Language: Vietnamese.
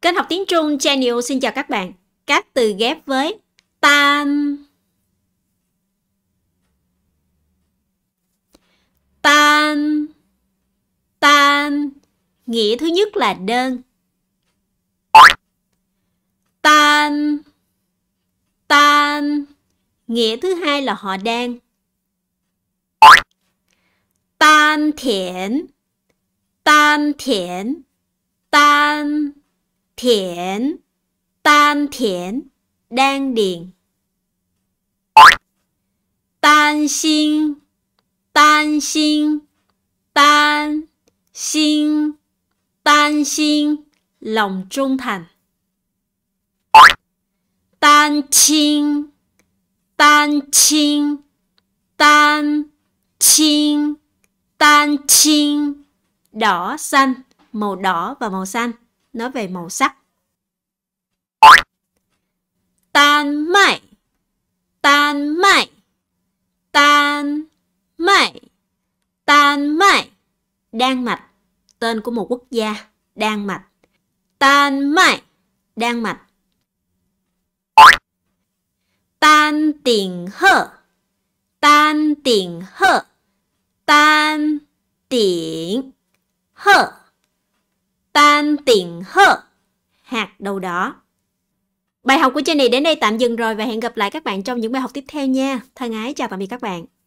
Kênh học tiếng Trung Channel xin chào các bạn. Các từ ghép với tan tan tan nghĩa thứ nhất là đơn tan tan nghĩa thứ hai là họ đang tan thiện tan thiện tan thiện tan thiện đang điền tan xin tan xin tan xin tan xin lòng trung thành tan chinh tan chinh tan chinh tan chinh đỏ xanh màu đỏ và màu xanh nói về màu sắc. Tan mai Tan mai Tan mai Tan mai Đan Mạch Tên của một quốc gia Đan Mạch Tan mai Đan Mạch Tan tiền hơ Tan tiền hơ Tan tiền hơ tan tiện hơ. Hạt đầu đỏ. Bài học của Jenny đến đây tạm dừng rồi và hẹn gặp lại các bạn trong những bài học tiếp theo nha. Thân ái chào tạm biệt các bạn.